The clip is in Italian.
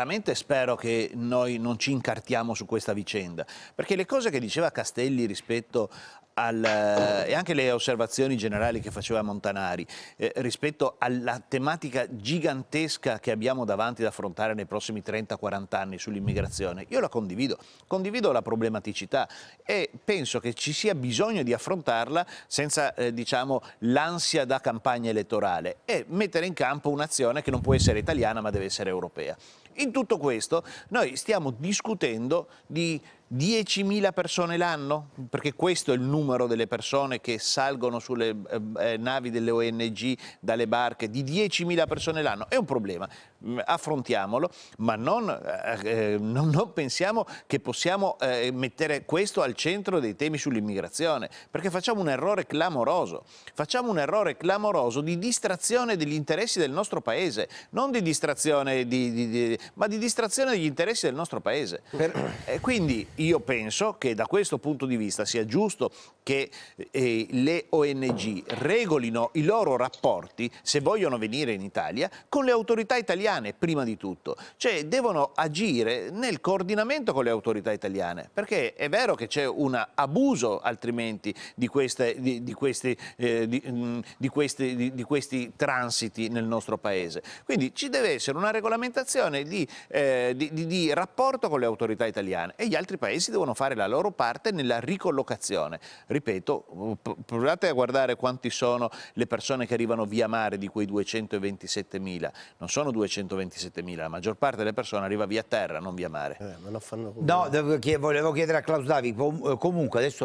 certamente spero che noi non ci incartiamo su questa vicenda, perché le cose che diceva Castelli rispetto al, eh, e anche le osservazioni generali che faceva Montanari eh, rispetto alla tematica gigantesca che abbiamo davanti da affrontare nei prossimi 30-40 anni sull'immigrazione, io la condivido, condivido la problematicità e penso che ci sia bisogno di affrontarla senza eh, diciamo, l'ansia da campagna elettorale e mettere in campo un'azione che non può essere italiana ma deve essere europea. In in tutto questo noi stiamo discutendo di 10.000 persone l'anno? Perché questo è il numero delle persone che salgono sulle eh, eh navi delle ONG dalle barche, di 10.000 persone l'anno. È un problema, mm, affrontiamolo, ma non, eh, eh, non, non pensiamo che possiamo eh, mettere questo al centro dei temi sull'immigrazione, perché facciamo un errore clamoroso, facciamo un errore clamoroso di distrazione degli interessi del nostro Paese, non di distrazione, di, di, di, ma di distrazione degli interessi del nostro Paese. Per... quindi io penso che da questo punto di vista sia giusto che eh, le ONG regolino i loro rapporti, se vogliono venire in Italia, con le autorità italiane prima di tutto. Cioè devono agire nel coordinamento con le autorità italiane, perché è vero che c'è un abuso altrimenti di, queste, di, di, questi, eh, di, mm, questi, di, questi, transiti nel nostro Paese. Quindi ci deve essere una regolamentazione di eh, rapporto con le autorità italiane e gli altri paesi paesi devono fare la loro parte nella ricollocazione. Ripeto, provate a guardare quanti sono le persone che arrivano via mare di quei 227 mila. Non sono 227 mila, la maggior parte delle persone arriva via terra, non via mare. Eh, no, volevo chiedere a Claus Davi, comunque adesso...